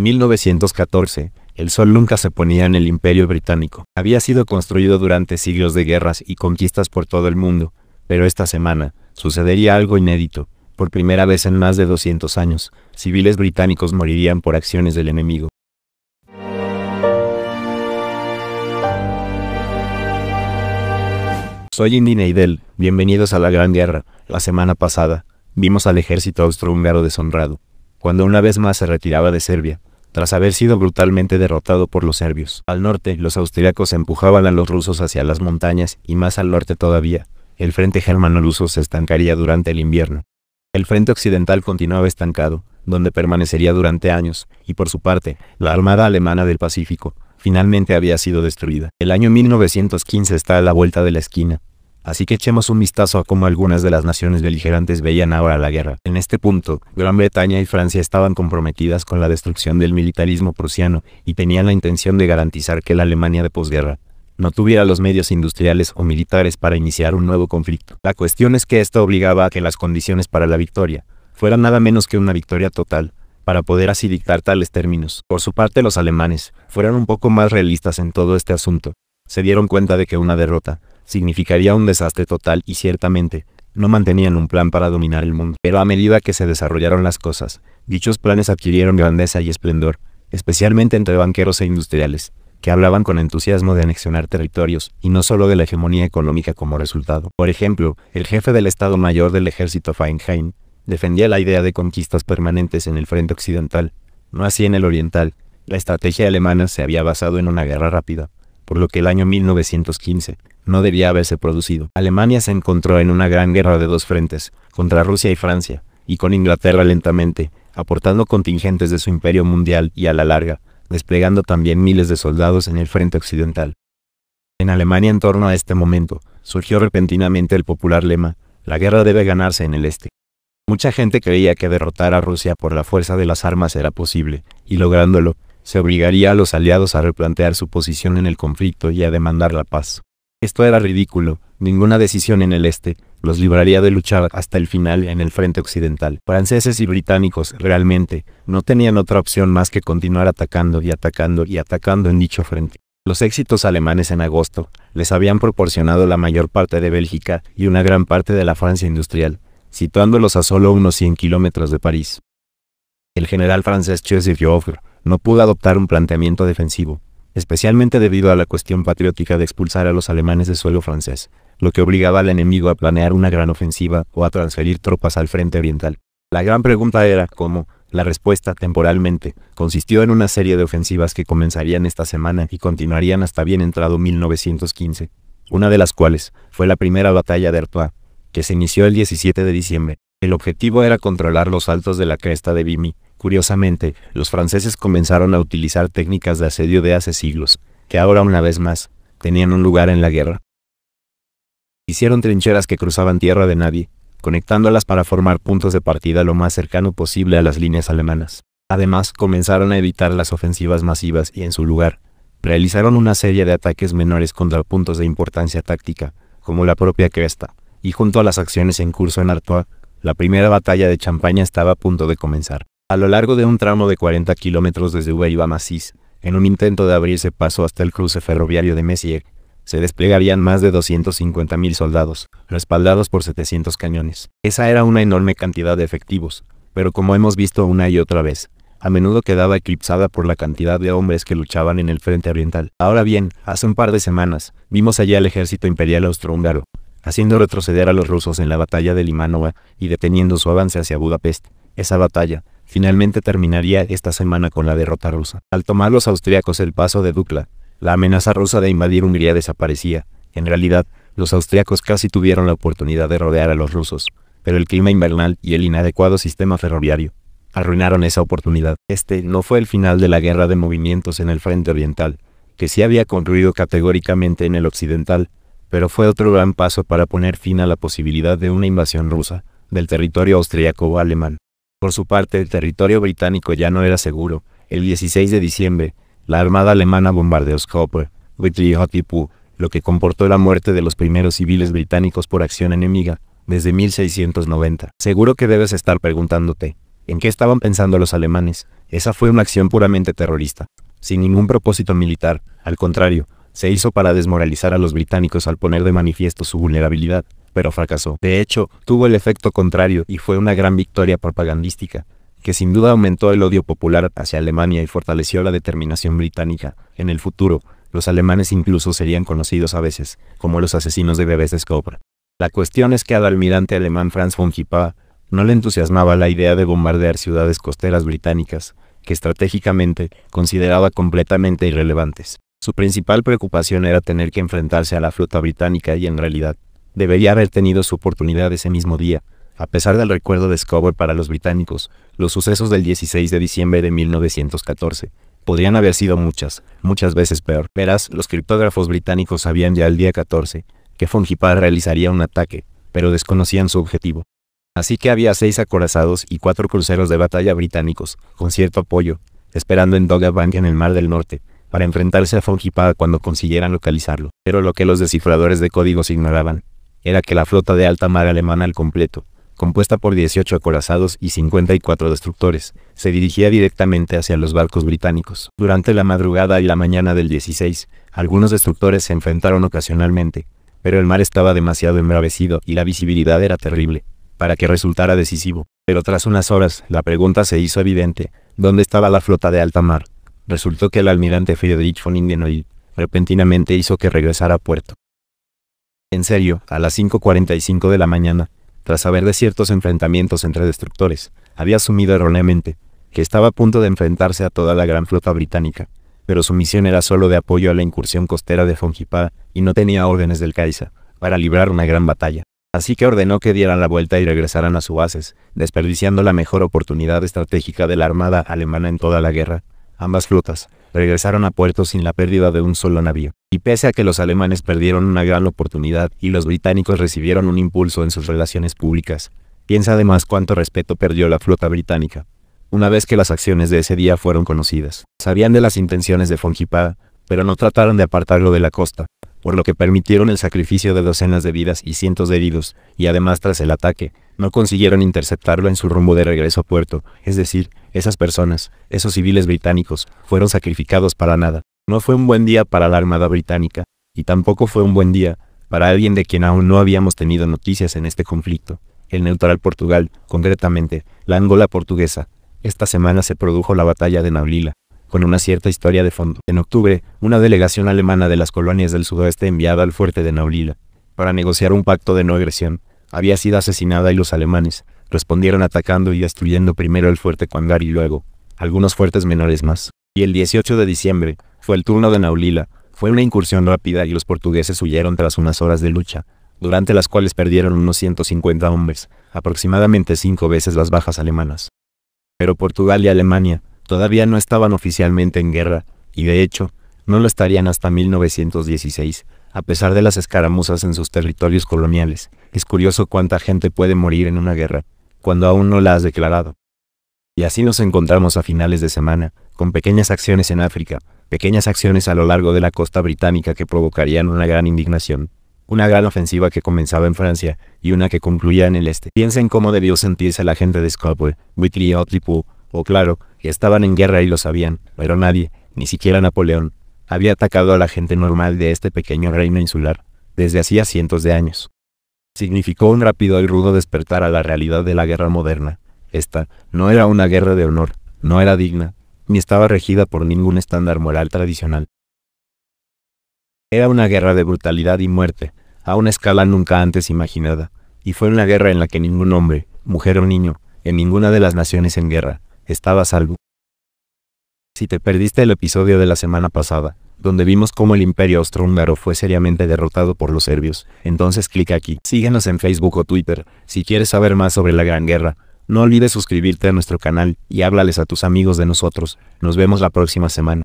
1914, el sol nunca se ponía en el imperio británico. Había sido construido durante siglos de guerras y conquistas por todo el mundo, pero esta semana, sucedería algo inédito. Por primera vez en más de 200 años, civiles británicos morirían por acciones del enemigo. Soy Indy Neidel, bienvenidos a la Gran Guerra. La semana pasada, vimos al ejército austrohúngaro deshonrado, cuando una vez más se retiraba de Serbia, tras haber sido brutalmente derrotado por los serbios. Al norte, los austriacos empujaban a los rusos hacia las montañas y más al norte todavía, el frente germano-luso se estancaría durante el invierno. El frente occidental continuaba estancado, donde permanecería durante años, y por su parte, la Armada Alemana del Pacífico, finalmente había sido destruida. El año 1915 está a la vuelta de la esquina, Así que echemos un vistazo a cómo algunas de las naciones beligerantes veían ahora la guerra. En este punto, Gran Bretaña y Francia estaban comprometidas con la destrucción del militarismo prusiano y tenían la intención de garantizar que la Alemania de posguerra no tuviera los medios industriales o militares para iniciar un nuevo conflicto. La cuestión es que esto obligaba a que las condiciones para la victoria fueran nada menos que una victoria total, para poder así dictar tales términos. Por su parte los alemanes fueron un poco más realistas en todo este asunto. Se dieron cuenta de que una derrota significaría un desastre total y ciertamente, no mantenían un plan para dominar el mundo. Pero a medida que se desarrollaron las cosas, dichos planes adquirieron grandeza y esplendor, especialmente entre banqueros e industriales, que hablaban con entusiasmo de anexionar territorios, y no solo de la hegemonía económica como resultado. Por ejemplo, el jefe del Estado Mayor del Ejército Feinheim defendía la idea de conquistas permanentes en el frente occidental, no así en el oriental. La estrategia alemana se había basado en una guerra rápida, por lo que el año 1915 no debía haberse producido. Alemania se encontró en una gran guerra de dos frentes, contra Rusia y Francia, y con Inglaterra lentamente, aportando contingentes de su imperio mundial y a la larga, desplegando también miles de soldados en el frente occidental. En Alemania en torno a este momento, surgió repentinamente el popular lema, la guerra debe ganarse en el este. Mucha gente creía que derrotar a Rusia por la fuerza de las armas era posible, y lográndolo, se obligaría a los aliados a replantear su posición en el conflicto y a demandar la paz. Esto era ridículo, ninguna decisión en el este los libraría de luchar hasta el final en el frente occidental. Franceses y británicos, realmente, no tenían otra opción más que continuar atacando y atacando y atacando en dicho frente. Los éxitos alemanes en agosto les habían proporcionado la mayor parte de Bélgica y una gran parte de la Francia industrial, situándolos a solo unos 100 kilómetros de París. El general francés Joseph Joffre no pudo adoptar un planteamiento defensivo, especialmente debido a la cuestión patriótica de expulsar a los alemanes de suelo francés, lo que obligaba al enemigo a planear una gran ofensiva o a transferir tropas al frente oriental. La gran pregunta era cómo, la respuesta, temporalmente, consistió en una serie de ofensivas que comenzarían esta semana y continuarían hasta bien entrado 1915, una de las cuales fue la primera batalla de Artois, que se inició el 17 de diciembre. El objetivo era controlar los altos de la cresta de Vimy, Curiosamente, los franceses comenzaron a utilizar técnicas de asedio de hace siglos, que ahora una vez más, tenían un lugar en la guerra. Hicieron trincheras que cruzaban tierra de nadie, conectándolas para formar puntos de partida lo más cercano posible a las líneas alemanas. Además, comenzaron a evitar las ofensivas masivas y en su lugar, realizaron una serie de ataques menores contra puntos de importancia táctica, como la propia cresta, y junto a las acciones en curso en Artois, la primera batalla de Champaña estaba a punto de comenzar a lo largo de un tramo de 40 kilómetros desde Uva a en un intento de abrirse paso hasta el cruce ferroviario de Messier, se desplegarían más de 250.000 soldados, respaldados por 700 cañones. Esa era una enorme cantidad de efectivos, pero como hemos visto una y otra vez, a menudo quedaba eclipsada por la cantidad de hombres que luchaban en el frente oriental. Ahora bien, hace un par de semanas, vimos allí al ejército imperial austrohúngaro, haciendo retroceder a los rusos en la batalla de Limánova y deteniendo su avance hacia Budapest. Esa batalla, finalmente terminaría esta semana con la derrota rusa. Al tomar los austriacos el paso de Dukla, la amenaza rusa de invadir Hungría desaparecía. En realidad, los austriacos casi tuvieron la oportunidad de rodear a los rusos, pero el clima invernal y el inadecuado sistema ferroviario arruinaron esa oportunidad. Este no fue el final de la guerra de movimientos en el frente oriental, que sí había concluido categóricamente en el occidental, pero fue otro gran paso para poner fin a la posibilidad de una invasión rusa del territorio austriaco o alemán. Por su parte, el territorio británico ya no era seguro. El 16 de diciembre, la armada alemana bombardeó Skopje, Tipu, lo que comportó la muerte de los primeros civiles británicos por acción enemiga, desde 1690. Seguro que debes estar preguntándote, ¿en qué estaban pensando los alemanes? Esa fue una acción puramente terrorista, sin ningún propósito militar, al contrario, se hizo para desmoralizar a los británicos al poner de manifiesto su vulnerabilidad pero fracasó. De hecho, tuvo el efecto contrario y fue una gran victoria propagandística, que sin duda aumentó el odio popular hacia Alemania y fortaleció la determinación británica. En el futuro, los alemanes incluso serían conocidos a veces como los asesinos de bebés de Scopra. La cuestión es que al almirante alemán Franz von Kippa no le entusiasmaba la idea de bombardear ciudades costeras británicas, que estratégicamente consideraba completamente irrelevantes. Su principal preocupación era tener que enfrentarse a la flota británica y en realidad debería haber tenido su oportunidad ese mismo día, a pesar del recuerdo de Scobell para los británicos, los sucesos del 16 de diciembre de 1914 podrían haber sido muchas, muchas veces peor. Verás, los criptógrafos británicos sabían ya el día 14 que Fungipar realizaría un ataque, pero desconocían su objetivo. Así que había seis acorazados y cuatro cruceros de batalla británicos, con cierto apoyo, esperando en Bank en el Mar del Norte, para enfrentarse a Fungipar cuando consiguieran localizarlo. Pero lo que los descifradores de códigos ignoraban era que la flota de alta mar alemana al completo, compuesta por 18 acorazados y 54 destructores, se dirigía directamente hacia los barcos británicos. Durante la madrugada y la mañana del 16, algunos destructores se enfrentaron ocasionalmente, pero el mar estaba demasiado embravecido y la visibilidad era terrible, para que resultara decisivo. Pero tras unas horas, la pregunta se hizo evidente, ¿dónde estaba la flota de alta mar? Resultó que el almirante Friedrich von Ingenohl repentinamente hizo que regresara a puerto. En serio, a las 5.45 de la mañana, tras haber de ciertos enfrentamientos entre destructores, había asumido erróneamente que estaba a punto de enfrentarse a toda la gran flota británica, pero su misión era solo de apoyo a la incursión costera de Fonjipa y no tenía órdenes del Kaiser para librar una gran batalla. Así que ordenó que dieran la vuelta y regresaran a sus bases, desperdiciando la mejor oportunidad estratégica de la Armada alemana en toda la guerra. Ambas flotas regresaron a puerto sin la pérdida de un solo navío, y pese a que los alemanes perdieron una gran oportunidad y los británicos recibieron un impulso en sus relaciones públicas, piensa además cuánto respeto perdió la flota británica. Una vez que las acciones de ese día fueron conocidas, sabían de las intenciones de Fonjipa, pero no trataron de apartarlo de la costa por lo que permitieron el sacrificio de docenas de vidas y cientos de heridos, y además tras el ataque, no consiguieron interceptarlo en su rumbo de regreso a puerto, es decir, esas personas, esos civiles británicos, fueron sacrificados para nada. No fue un buen día para la Armada Británica, y tampoco fue un buen día para alguien de quien aún no habíamos tenido noticias en este conflicto, el neutral Portugal, concretamente, la Angola portuguesa. Esta semana se produjo la batalla de Naulila, con una cierta historia de fondo. En octubre, una delegación alemana de las colonias del sudoeste enviada al fuerte de Naulila para negociar un pacto de no agresión había sido asesinada y los alemanes respondieron atacando y destruyendo primero el fuerte Cuangar y luego algunos fuertes menores más. Y el 18 de diciembre fue el turno de Naulila. Fue una incursión rápida y los portugueses huyeron tras unas horas de lucha, durante las cuales perdieron unos 150 hombres, aproximadamente cinco veces las bajas alemanas. Pero Portugal y Alemania todavía no estaban oficialmente en guerra, y de hecho, no lo estarían hasta 1916, a pesar de las escaramuzas en sus territorios coloniales. Es curioso cuánta gente puede morir en una guerra, cuando aún no la has declarado. Y así nos encontramos a finales de semana, con pequeñas acciones en África, pequeñas acciones a lo largo de la costa británica que provocarían una gran indignación, una gran ofensiva que comenzaba en Francia y una que concluía en el este. Piensen cómo debió sentirse la gente de Scotland, Whitley, o claro, que estaban en guerra y lo sabían, pero nadie, ni siquiera Napoleón, había atacado a la gente normal de este pequeño reino insular, desde hacía cientos de años. Significó un rápido y rudo despertar a la realidad de la guerra moderna. Esta no era una guerra de honor, no era digna, ni estaba regida por ningún estándar moral tradicional. Era una guerra de brutalidad y muerte, a una escala nunca antes imaginada, y fue una guerra en la que ningún hombre, mujer o niño, en ninguna de las naciones en guerra, estaba a salvo. Si te perdiste el episodio de la semana pasada, donde vimos cómo el imperio austrohúngaro fue seriamente derrotado por los serbios, entonces clic aquí. Síguenos en Facebook o Twitter, si quieres saber más sobre la Gran Guerra. No olvides suscribirte a nuestro canal y háblales a tus amigos de nosotros. Nos vemos la próxima semana.